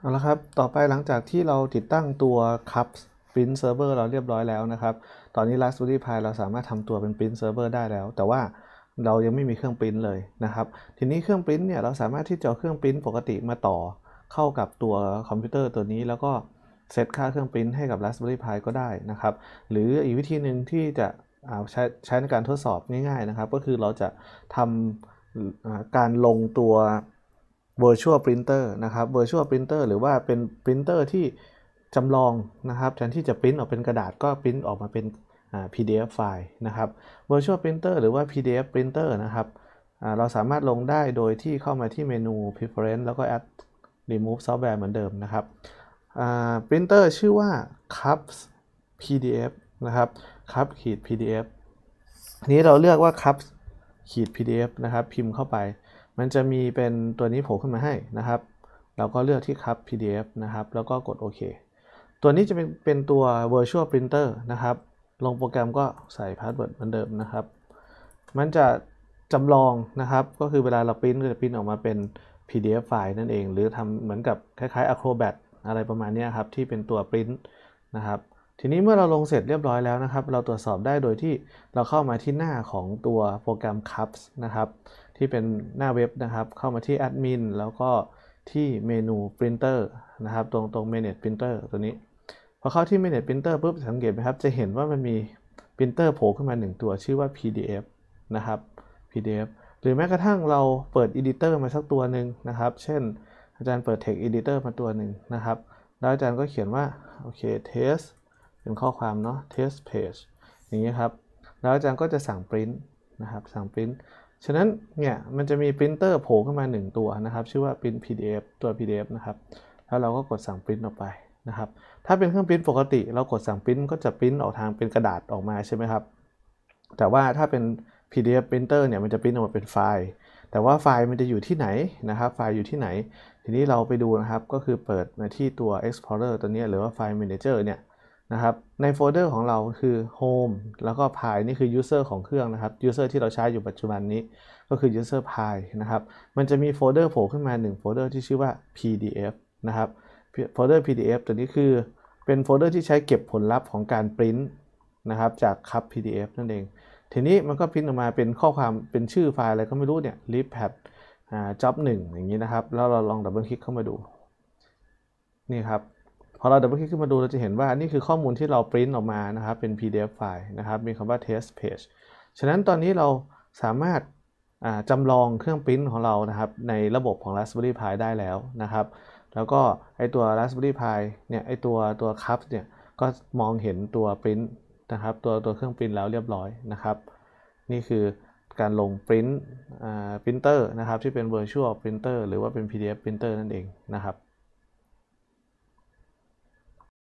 เอาละครับ ต่อไปหลังจากที่เราติดตั้งตัว Cups Print Server เราเรียบร้อยแล้วนะครับ ตอนนี้ Raspberry Pi เราสามารถทำตัวเป็น Print Server ได้แล้ว แต่ว่าเรายังไม่มีเครื่องปริ้นเลยนะครับ ทีนี้เครื่องปริ้นเนี่ยเราสามารถที่จะเครื่องปริ้นปกติมาต่อ เข้ากับตัวคอมพิวเตอร์ตัวนี้ แล้วก็เซตค่าเครื่องปริ้นให้กับ Raspberry Pi ก็ได้นะครับ หรืออีกวิธีหนึ่งที่จะใชใช้ในการทดสอบง่ายๆนะครับ ก็คือเราจะทำการลงตัว virtual printer นะครับ virtual printer หรือว่าเป็น printer ที่จำลองนะครับแทนที่จะพิมพ์ออกเป็นกระดาษก็พิมพ์ออกมาเป็น PDF ไฟล์นะครับ virtual printer หรือว่า PDF printer นะครับเราสามารถลงได้โดยที่เข้ามาที่เมนู preference แล้วก็ add remove software เหมือนเดิมนะครับ printer ชื่อว่า cups pdf นะครับ cup ขีด pdf นี้เราเลือกว่า cups ขีด pdf นะครับพิมพ์เข้าไปมันจะมีเป็นตัวนี้โผล่ขึ้นมาให้นะครับ เราก็เลือกที่ครับ PDF นะครับ แล้วก็กดโอเค ตัวนี้จะเป็นเป็นตัว Virtual Printer นะครับ ลงโปรแกรมก็ใส่พาสเวิร์ดเหมือนเดิมนะครับ มันจะจำลองนะครับ ก็คือเวลาเราพิมพ์ก็จะพิมพ์ออกมาเป็น PDF ไฟล์นั่นเอง หรือทำเหมือนกับคล้ายๆ Acrobat อะไรประมาณนี้ครับที่เป็นตัวปริ้นนะครับ ทีนี้เมื่อเราลงเสร็จเรียบร้อยแล้วนะครับ เราตรวจสอบได้โดยที่เราเข้ามาที่หน้าของตัวโปรแกรม c u p s นะครับที่เป็นหน้าเว็บนะครับ เข้ามาที่แอดมิน แล้วก็ที่เมนู Printer นะครับ ตรงตรง Manage Printer ตัวนี้ พอเข้าที่ Manage Printer ปุ๊บ สังเกตไหมครับ จะเห็นว่ามันมี Printer โผล่ขึ้นมา 1 ตัว ชื่อว่า PDF นะครับ PDF หรือแม้กระทั่งเราเปิด Editor มาสักตัวหนึ่งนะครับ เช่น อาจารย์เปิด Text Editor มาตัวหนึ่งนะครับ แล้วอาจารย์ก็เขียนว่าโอเค test เป็นข้อความเนาะ test page อย่างนี้ครับ แล้วอาจารย์ก็จะสั่งปริ้นนะครับ สั่งปริ้นฉะนั้น เนี่ย มันจะมีปรินเตอร์โผล่ขึ้นมา 1 ตัวนะครับ ชื่อว่าปริน PDF ตัว PDF นะครับ แล้วเราก็กดสั่งปรินออกไปนะครับ ถ้าเป็นเครื่องปรินปกติ เรากดสั่งปรินก็จะปรินออกทางเป็นกระดาษออกมาใช่ไหมครับ แต่ว่าถ้าเป็น PDF printer เนี่ย มันจะปรินออกมาเป็นไฟล์ แต่ว่าไฟล์มันจะอยู่ที่ไหนนะครับ ไฟล์อยู่ที่ไหน ทีนี้เราไปดูนะครับ ก็คือเปิดมาที่ตัว explorer ตัวนี้หรือว่าไฟล์ manager เนี่ยนะครับในโฟลเดอร์ของเราคือ home แล้วก็ p ยนี่คือ user ของเครื่องนะครับ user ที่เราใช้อยู่ปัจจุบันนี้ก็คือ user py นะครับ มันจะมีโฟลเดอร์โผล่ขึ้นมา1โฟลเดอร์ที่ชื่อว่า pdf นะครับโฟลเดอร์ pdf ตัวนี้คือเป็นโฟลเดอร์ที่ใช้เก็บผลลัพธ์ของการปริ้นนะครับจากคัพ pdf นั่นเอง ทีนี้มันก็พิมพ์ออกมาเป็นข้อความเป็นชื่อไฟล์อะไรก็ไม่รู้เนี่ย lipad นึ่งอย่างนี้นะครับ แล้วเราลองดับเบิลคลิกเข้ามาดู นี่ครับพอเราดับเบิลคลิกขึ้นมาดูเราจะเห็นว่านี่คือข้อมูลที่เราปริ้นออกมานะครับเป็น PDF ไฟล์นะครับมีคำว่า test page ฉะนั้นตอนนี้เราสามารถจำลองเครื่องปริ้นของเรานะครับในระบบของ Raspberry Pi ได้แล้วนะครับ แล้วก็ไอตัว Raspberry Pi เนี่ยไอตัวตัวคัพเนี่ยก็มองเห็นตัวปริ้นนะครับตัวตัวเครื่องปริ้นแล้วเรียบร้อยนะครับ นี่คือการลงปริ้นปรินเตอร์นะครับที่เป็น Virtual Printer หรือว่าเป็น PDF Printer นั่นเองนะครับ